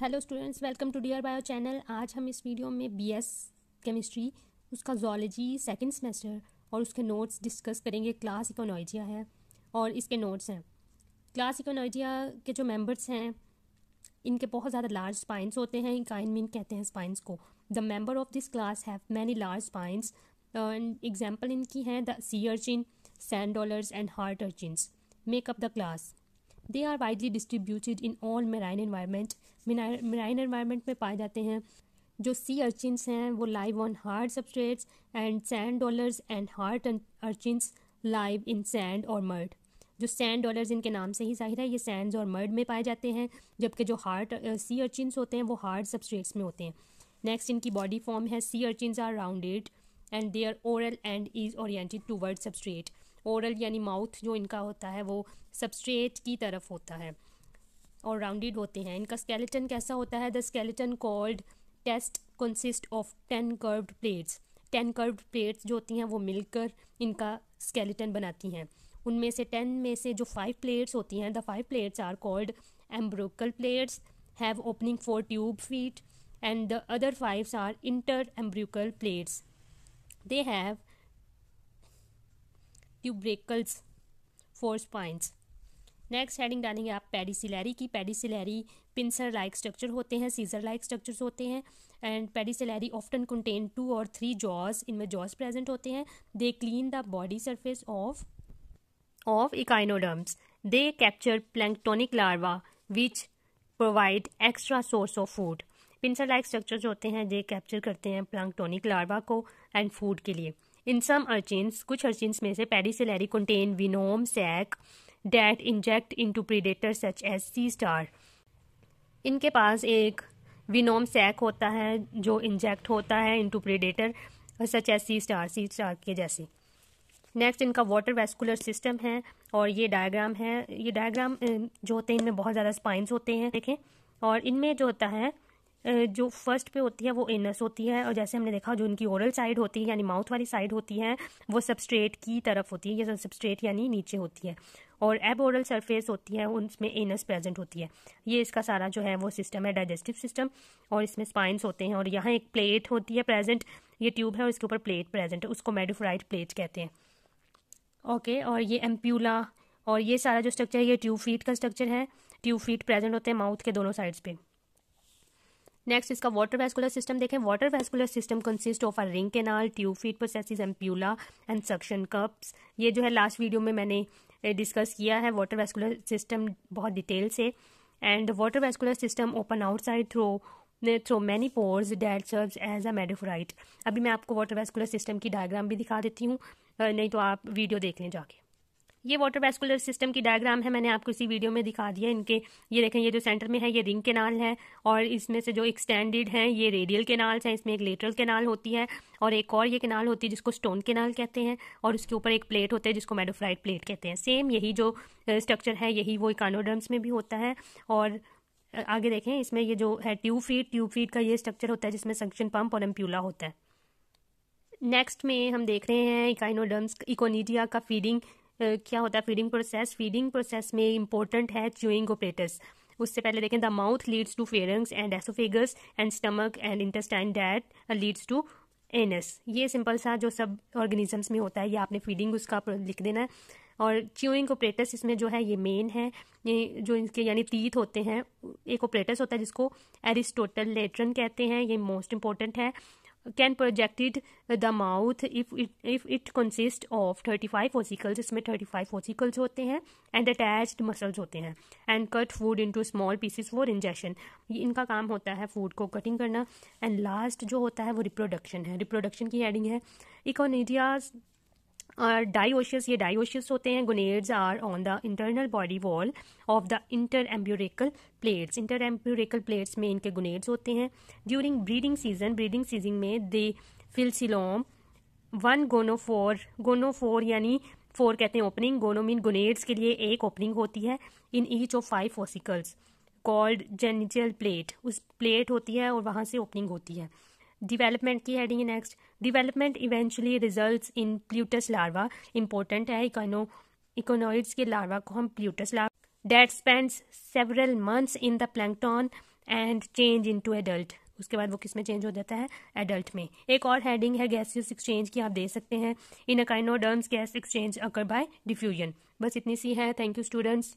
hello students welcome to dear bio channel आज हम इस वीडियो में बीएस केमिस्ट्री उसका जोलॉजी सेकंड सेमेस्टर और उसके नोट्स डिस्कस करेंगे क्लास इकोनॉइजिया है और इसके नोट्स हैं क्लास इकोनॉइजिया के जो मेंबर्स हैं इनके बहुत ज़्यादा लार्ज स्पाइंस होते हैं इकाइन मीन कहते हैं स्पाइंस को the member of this class have many large spines example इनकी हैं the sea urchin sand dollars and heart urchin make up the class they are widely distributed in all marine environment marine environment में पाए जाते हैं जो sea urchins हैं वो live on hard substrates and sand dollars and hard urchins live in sand और mud जो sand dollars इनके नाम से ही जाहिर है ये सैंड्स और मर्ड में पाए जाते हैं जबकि जो हार्ड सी अर्चिन्स होते हैं वो हार्ड सबस्ट्रेट्स में होते हैं नेक्स्ट इनकी बॉडी फॉर्म है sea urchins are rounded and they are oral end is oriented toward substrate oral यानी माउथ जो इनका होता है वो सबस्ट्रेट की तरफ होता है और राउंडेड होते हैं इनका स्केलेटन कैसा होता है the skeleton called test consist of ten curved plates ten curved plates जो होती हैं वो मिलकर इनका स्केलेटन बनाती हैं उनमें से टेन में से जो फाइव प्लेट्स होती हैं the five plates are called ambulacral plates have opening for tube feet and the other fives are interambulacral plates they have tubercles for spines next heading डालेंगे आप पेडिसिलरी की पेडिसिलरी पिंसर लाइक स्ट्रक्चर होते हैं scissor like structures होते हैं and pedicellariae often contain two और three jaws इनमें jaws present होते हैं they clean the body surface of of echinoderms they capture planktonic larva which provide extra source of food pincer like structures होते हैं they capture करते हैं planktonic larva को and food के लिए इन सम urchins, कुछ urchins में से contain venom sac that inject into predator such as sea star इनके पास एक विनोम सैक होता है जो इंजेक्ट होता है to predator such as sea star sea star के जैसे नेक्स्ट इनका वाटर वेस्कुलर सिस्टम है और ये डायग्राम है ये डायग्राम जो होते हैं इनमें बहुत ज़्यादा स्पाइंस होते हैं देखें और इनमें जो होता है जो फर्स्ट पे होती है वो एनस होती है और जैसे हमने देखा जो उनकी ओरल साइड होती है यानी माउथ वाली साइड होती है वो सबस्ट्रेट की तरफ होती है ये सबस्ट्रेट यानी नीचे होती है और एब ओरल सरफेस होती है उनमें एनस प्रेजेंट होती है ये इसका सारा जो है वो सिस्टम है डाइजेस्टिव सिस्टम और इसमें स्पाइंस होते हैं और यहाँ एक प्लेट होती है प्रेजेंट ये ट्यूब है और इसके ऊपर प्लेट प्रेजेंट है उसको मेडिफ्राइड प्लेट कहते हैं ओके और ये एम्प्यूला और ये सारा जो स्ट्रक्चर है ये ट्यूब फीट का स्ट्रक्चर है ट्यूब फीट प्रेजेंट होते हैं माउथ के दोनों साइड्स पे नेक्स्ट इसका वाटर वेस्कुलर सिस्टम देखें water vascular system consist of a ring canal tube feet processes ampulla and suction cups ये जो है लास्ट वीडियो में मैंने डिस्कस किया है वाटर वेस्कुलर सिस्टम बहुत डिटेल से and water vascular system open outside through through many pores that serve as a madreporite अभी मैं आपको वाटर वेस्कुलर सिस्टम की डायग्राम भी दिखा देती हूँ नहीं तो आप वीडियो देख लें जाके ये वाटर वेस्कुलर सिस्टम की डायग्राम है मैंने आपको इसी वीडियो में दिखा दिया इनके ये देखें ये जो सेंटर में है ये रिंग केनाल है और इसमें से जो एक्सटेंडेड है ये रेडियल केनाल्स हैं इसमें एक लेटरल केनाल होती है और एक और ये केनाल होती है जिसको स्टोन केनाल कहते हैं और उसके ऊपर एक प्लेट होता है जिसको मेडोफ्राइड प्लेट कहते हैं सेम यही जो स्ट्रक्चर uh, है यही वो इकानोडर्म्स में भी होता है और uh, आगे देखें इसमें ये जो है ट्यूब फीड ट्यूब फीड का ये स्ट्रक्चर होता है जिसमें सक्शन पंप और एम्प्यूला होता है नेक्स्ट में हम देख रहे हैं इकाइनोडर्म्स इकोनीडिया का फीडिंग क्या होता है फीडिंग प्रोसेस फीडिंग प्रोसेस में इंपॉर्टेंट है च्यूइंग ओपरेटस उससे पहले देखें the mouth leads to pharynx and oesophagus and stomach and intestine that leads to anus ये सिंपल सा जो सब ऑर्गेनिजम्स में होता है ये आपने फीडिंग उसका लिख देना है और च्यूइंग ऑपरेटस इसमें जो है ये मेन है ये जो इनके यानी तीत होते हैं एक ऑपरेटस होता है जिसको एरिस्टोटल लेटरन कहते हैं ये मोस्ट इंपॉर्टेंट है can projected the mouth if it if it consist of thirty five ossicles इसमें थर्टी फाइव फोसिकल्स होते हैं एंड अटैच्ड मसल्स होते हैं and cut food to small pieces for injection ये इनका काम होता है फूड को कटिंग करना एंड लास्ट जो होता है वो रिप्रोडक्शन है रिप्रोडक्शन की हेडिंग है इकोनीडियाज डाइओशियस ये डाइओशियस होते हैं gonads are on the internal body wall of the inter ambulacral plates inter ambulacral plates में इनके गुनेड्स होते हैं during breeding season breeding season में दे फिलसिलोम वन गोनोफोर गोनोफोर यानी फोर कहते हैं ओपनिंग मीन गुनेड्स के लिए एक ओपनिंग होती है in each of five ossicles called genital plate उस प्लेट होती है और वहाँ से ओपनिंग होती है डिवेलपमेंट की हेडिंग है next development eventually result in pluteus larva important है इकोनो इकोनॉइड्स के लार्वा को हम pluteus larva that spends several months in the plankton and change into adult उसके बाद वो किस में चेंज हो जाता है एडल्ट में एक और हेडिंग है गैसियस एक्सचेंज की आप दे सकते हैं in echinoderms gas exchange occur by diffusion बस इतनी सी है थैंक यू स्टूडेंट्स